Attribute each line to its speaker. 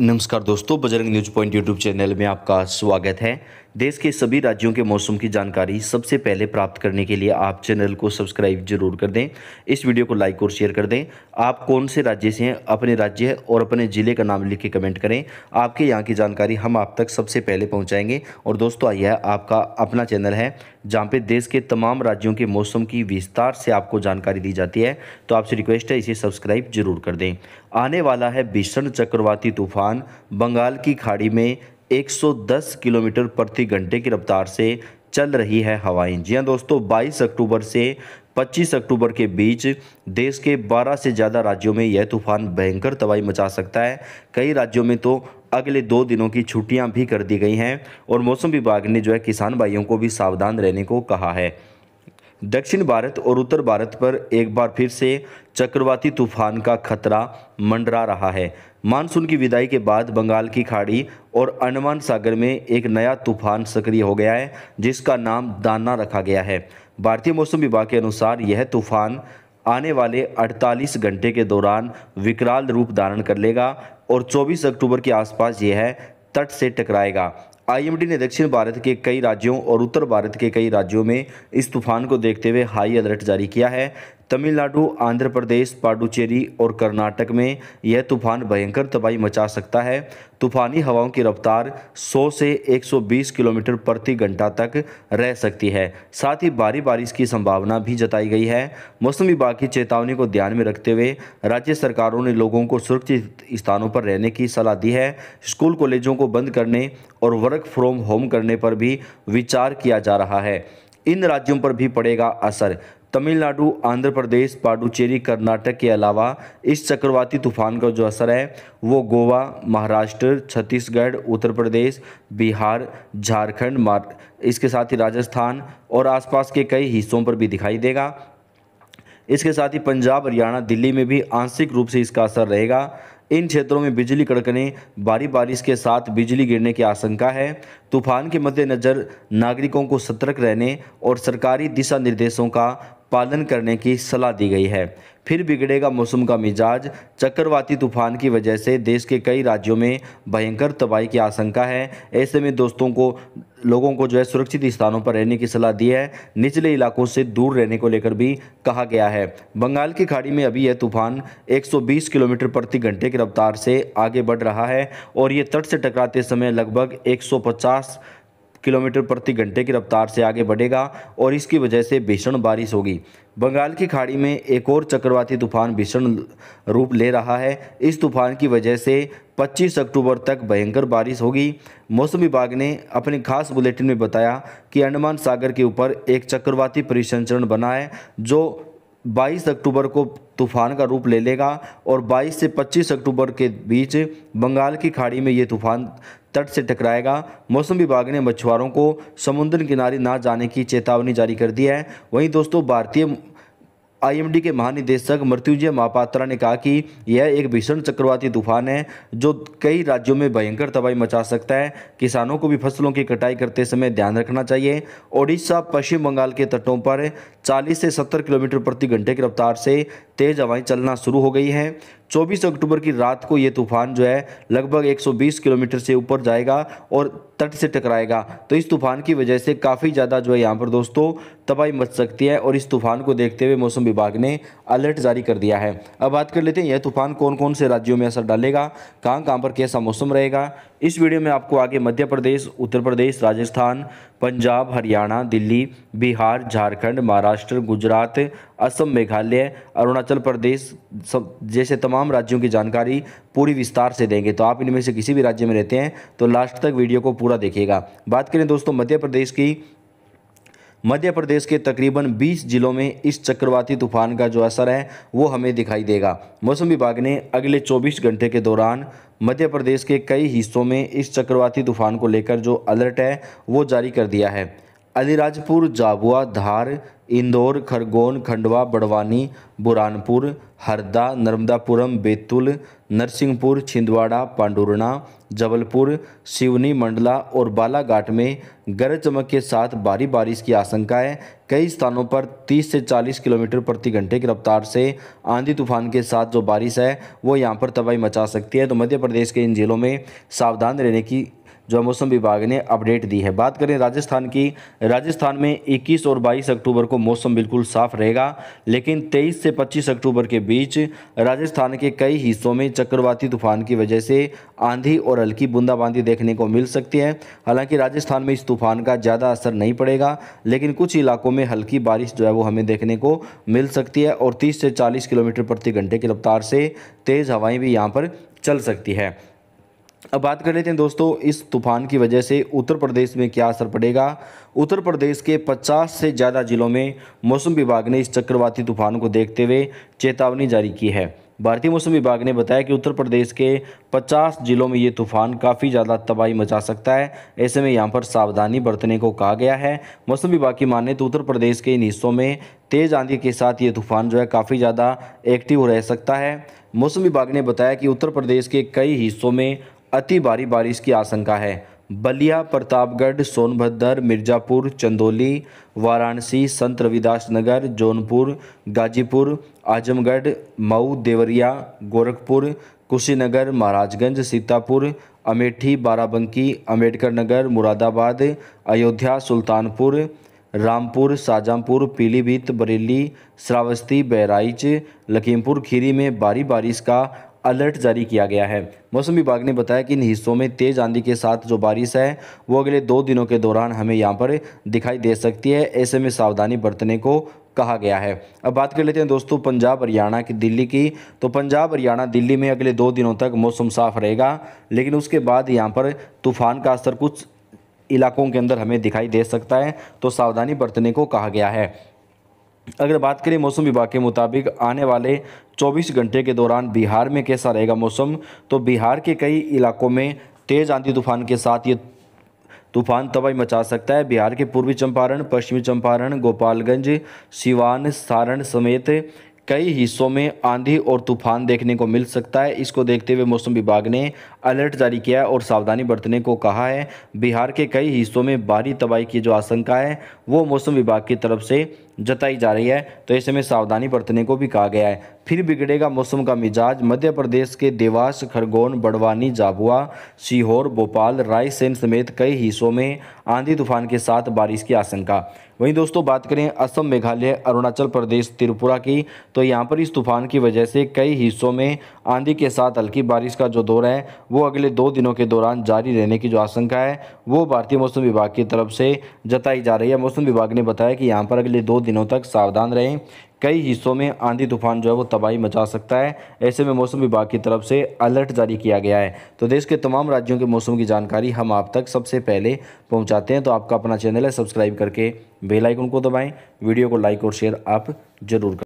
Speaker 1: नमस्कार दोस्तों Bajrang news point YouTube channel में आपका स्वागत है देश के सभी राज्यों के मौसम की जानकारी सबसे पहले प्राप्त करने के लिए आप चैनल को सब्सक्राइब जरूर कर दें इस वीडियो को लाइक और शेयर कर दें आप कौन से राज्य से हैं अपने राज्य और अपने ज़िले का नाम लिख के कमेंट करें आपके यहाँ की जानकारी हम आप तक सबसे पहले पहुँचाएँगे और दोस्तों यह आपका अपना चैनल है जहाँ पर देश के तमाम राज्यों के मौसम की विस्तार से आपको जानकारी दी जाती है तो आपसे रिक्वेस्ट है इसे सब्सक्राइब जरूर कर दें आने वाला है भीषण चक्रवाती तूफान बंगाल की खाड़ी में 110 किलोमीटर प्रति घंटे की रफ्तार से चल रही है हवाएं जी हाँ दोस्तों 22 अक्टूबर से 25 अक्टूबर के बीच देश के 12 से ज़्यादा राज्यों में यह तूफान भयंकर तबाही मचा सकता है कई राज्यों में तो अगले दो दिनों की छुट्टियां भी कर दी गई हैं और मौसम विभाग ने जो है किसान भाइयों को भी सावधान रहने को कहा है दक्षिण भारत और उत्तर भारत पर एक बार फिर से चक्रवाती तूफान का खतरा मंडरा रहा है मानसून की विदाई के बाद बंगाल की खाड़ी और अंडमान सागर में एक नया तूफान सक्रिय हो गया है जिसका नाम दाना रखा गया है भारतीय मौसम विभाग के अनुसार यह तूफान आने वाले 48 घंटे के दौरान विकराल रूप धारण कर लेगा और 24 अक्टूबर के आसपास यह तट से टकराएगा आईएमडी ने दक्षिण भारत के कई राज्यों और उत्तर भारत के कई राज्यों में इस तूफान को देखते हुए हाई अलर्ट जारी किया है तमिलनाडु आंध्र प्रदेश पाडुचेरी और कर्नाटक में यह तूफान भयंकर तबाही मचा सकता है तूफानी हवाओं की रफ्तार 100 से 120 किलोमीटर प्रति घंटा तक रह सकती है साथ ही भारी बारिश की संभावना भी जताई गई है मौसम विभाग की चेतावनी को ध्यान में रखते हुए राज्य सरकारों ने लोगों को सुरक्षित स्थानों पर रहने की सलाह दी है स्कूल कॉलेजों को बंद करने और वर्क फ्रॉम होम करने पर भी विचार किया जा रहा है इन राज्यों पर भी पड़ेगा असर तमिलनाडु आंध्र प्रदेश पाडुचेरी कर्नाटक के अलावा इस चक्रवाती तूफान का जो असर है वो गोवा महाराष्ट्र छत्तीसगढ़ उत्तर प्रदेश बिहार झारखंड इसके साथ ही राजस्थान और आसपास के कई हिस्सों पर भी दिखाई देगा इसके साथ ही पंजाब हरियाणा दिल्ली में भी आंशिक रूप से इसका असर रहेगा इन क्षेत्रों में बिजली कड़कने भारी बारिश के साथ बिजली गिरने की आशंका है तूफान के मद्देनज़र नागरिकों को सतर्क रहने और सरकारी दिशा निर्देशों का पालन करने की सलाह दी गई है फिर बिगड़ेगा मौसम का मिजाज चक्रवाती तूफान की वजह से देश के कई राज्यों में भयंकर तबाही की आशंका है ऐसे में दोस्तों को लोगों को जो है सुरक्षित स्थानों पर रहने की सलाह दी है निचले इलाकों से दूर रहने को लेकर भी कहा गया है बंगाल की खाड़ी में अभी यह तूफान 120 किलोमीटर प्रति घंटे की रफ्तार से आगे बढ़ रहा है और ये तट से टकराते समय लगभग एक किलोमीटर प्रति घंटे की रफ्तार से आगे बढ़ेगा और इसकी वजह से भीषण बारिश होगी बंगाल की खाड़ी में एक और चक्रवाती तूफान भीषण रूप ले रहा है इस तूफान की वजह से 25 अक्टूबर तक भयंकर बारिश होगी मौसम विभाग ने अपने खास बुलेटिन में बताया कि अंडमान सागर के ऊपर एक चक्रवाती परिसंचरण बना है जो 22 अक्टूबर को तूफान का रूप ले लेगा और 22 से 25 अक्टूबर के बीच बंगाल की खाड़ी में ये तूफान तट से टकराएगा मौसम विभाग ने मछुआरों को समुद्र किनारे ना जाने की चेतावनी जारी कर दी है वहीं दोस्तों भारतीय आईएमडी के महानिदेशक मृत्युंजय महापात्रा ने कहा कि यह एक भीषण चक्रवाती तूफान है जो कई राज्यों में भयंकर तबाही मचा सकता है किसानों को भी फसलों की कटाई करते समय ध्यान रखना चाहिए ओडिशा पश्चिम बंगाल के तटों पर 40 से 70 किलोमीटर प्रति घंटे की रफ्तार से तेज हवाएं चलना शुरू हो गई हैं 24 अक्टूबर की रात को ये तूफान जो है लगभग 120 किलोमीटर से ऊपर जाएगा और तट से टकराएगा तो इस तूफान की वजह से काफ़ी ज़्यादा जो है यहाँ पर दोस्तों तबाही मच सकती है और इस तूफान को देखते हुए मौसम विभाग ने अलर्ट जारी कर दिया है अब बात कर लेते हैं यह तूफान कौन कौन से राज्यों में असर डालेगा कहाँ कहाँ पर कैसा मौसम रहेगा इस वीडियो में आपको आगे मध्य प्रदेश उत्तर प्रदेश राजस्थान पंजाब हरियाणा दिल्ली बिहार झारखंड महाराष्ट्र गुजरात असम मेघालय अरुणाचल प्रदेश सब जैसे तमाम राज्यों की जानकारी पूरी विस्तार से देंगे तो आप इनमें से किसी भी राज्य में रहते हैं तो लास्ट तक वीडियो को पूरा देखिएगा बात करें दोस्तों मध्य प्रदेश की मध्य प्रदेश के तकरीबन 20 जिलों में इस चक्रवाती तूफान का जो असर है वो हमें दिखाई देगा मौसम विभाग ने अगले 24 घंटे के दौरान मध्य प्रदेश के कई हिस्सों में इस चक्रवाती तूफान को लेकर जो अलर्ट है वो जारी कर दिया है अलीराजपुर जाबुआ धार इंदौर खरगोन खंडवा बड़वानी बुरानपुर हरदा नर्मदापुरम बैतुल नरसिंहपुर छिंदवाड़ा पांडुरना जबलपुर सिवनी मंडला और बालाघाट में गरज चमक के साथ भारी बारिश की आशंका है कई स्थानों पर 30 से 40 किलोमीटर प्रति घंटे की रफ्तार से आंधी तूफान के साथ जो बारिश है वो यहाँ पर तबाही मचा सकती है तो मध्य प्रदेश के इन जिलों में सावधान रहने की जो मौसम विभाग ने अपडेट दी है बात करें राजस्थान की राजस्थान में 21 और 22 अक्टूबर को मौसम बिल्कुल साफ रहेगा लेकिन 23 से 25 अक्टूबर के बीच राजस्थान के कई हिस्सों में चक्रवाती तूफान की वजह से आंधी और हल्की बूंदाबांदी देखने को मिल सकती है हालांकि राजस्थान में इस तूफान का ज़्यादा असर नहीं पड़ेगा लेकिन कुछ इलाकों में हल्की बारिश जो है वो हमें देखने को मिल सकती है और तीस से चालीस किलोमीटर प्रति घंटे की रफ्तार से तेज़ हवाएँ भी यहाँ पर चल सकती है अब बात कर लेते हैं दोस्तों इस तूफान की वजह से उत्तर प्रदेश में क्या असर पड़ेगा उत्तर प्रदेश के 50 से ज़्यादा जिलों में मौसम विभाग ने इस चक्रवाती तूफान को देखते हुए चेतावनी जारी की है भारतीय मौसम विभाग ने बताया कि उत्तर प्रदेश के 50 जिलों में ये तूफान काफ़ी ज़्यादा तबाही मचा सकता है ऐसे में यहाँ पर सावधानी बरतने को कहा गया है मौसम विभाग की माने तो उत्तर प्रदेश के इन हिस्सों में तेज़ आंधी के साथ ये तूफान जो है काफ़ी ज़्यादा एक्टिव रह सकता है मौसम विभाग ने बताया कि उत्तर प्रदेश के कई हिस्सों में अति भारी बारिश की आशंका है बलिया प्रतापगढ़ सोनभद्र मिर्ज़ापुर चंदौली वाराणसी संत रविदास नगर जौनपुर गाजीपुर आजमगढ़ मऊ देवरिया गोरखपुर कुशीनगर महाराजगंज सीतापुर अमेठी बाराबंकी अम्बेडकर नगर मुरादाबाद अयोध्या सुल्तानपुर रामपुर शाहजहाँपुर पीलीभीत बरेली श्रावस्ती बहराइच लखीमपुर खीरी में भारी बारिश का अलर्ट जारी किया गया है मौसम विभाग ने बताया कि इन हिस्सों में तेज़ आंधी के साथ जो बारिश है वो अगले दो दिनों के दौरान हमें यहाँ पर दिखाई दे सकती है ऐसे में सावधानी बरतने को कहा गया है अब बात कर लेते हैं दोस्तों पंजाब हरियाणा की दिल्ली की तो पंजाब हरियाणा दिल्ली में अगले दो दिनों तक मौसम साफ रहेगा लेकिन उसके बाद यहाँ पर तूफान का असर कुछ इलाकों के अंदर हमें दिखाई दे सकता है तो सावधानी बरतने को कहा गया है अगर बात करें मौसम विभाग के मुताबिक आने वाले 24 घंटे के दौरान बिहार में कैसा रहेगा मौसम तो बिहार के कई इलाकों में तेज़ आंधी तूफान के साथ ये तूफान तबाही मचा सकता है बिहार के पूर्वी चंपारण पश्चिमी चंपारण गोपालगंज सिवान सारण समेत कई हिस्सों में आंधी और तूफान देखने को मिल सकता है इसको देखते हुए मौसम विभाग ने अलर्ट जारी किया है और सावधानी बरतने को कहा है बिहार के कई हिस्सों में भारी तबाही की जो आशंका है वो मौसम विभाग की तरफ से जताई जा रही है तो ऐसे में सावधानी बरतने को भी कहा गया है फिर बिगड़ेगा मौसम का मिजाज मध्य प्रदेश के देवास खरगोन बड़वानी झाबुआ सीहोर भोपाल रायसेन समेत कई हिस्सों में आंधी तूफान के साथ बारिश की आशंका वहीं दोस्तों बात करें असम मेघालय अरुणाचल प्रदेश त्रिपुरा की तो यहाँ पर इस तूफान की वजह से कई हिस्सों में आंधी के साथ हल्की बारिश का जो दौर है वो अगले दो दिनों के दौरान जारी रहने की जो आशंका है वो भारतीय मौसम विभाग की तरफ से जताई जा रही है मौसम विभाग ने बताया कि यहाँ पर अगले दो दिनों तक सावधान रहें कई हिस्सों में आंधी तूफान जो है वो तबाही मचा सकता है ऐसे में मौसम विभाग की तरफ से अलर्ट जारी किया गया है तो देश के तमाम राज्यों के मौसम की जानकारी हम आप तक सबसे पहले पहुंचाते हैं तो आपका अपना चैनल है सब्सक्राइब करके बेल आइकन को दबाएं वीडियो को लाइक और शेयर आप जरूर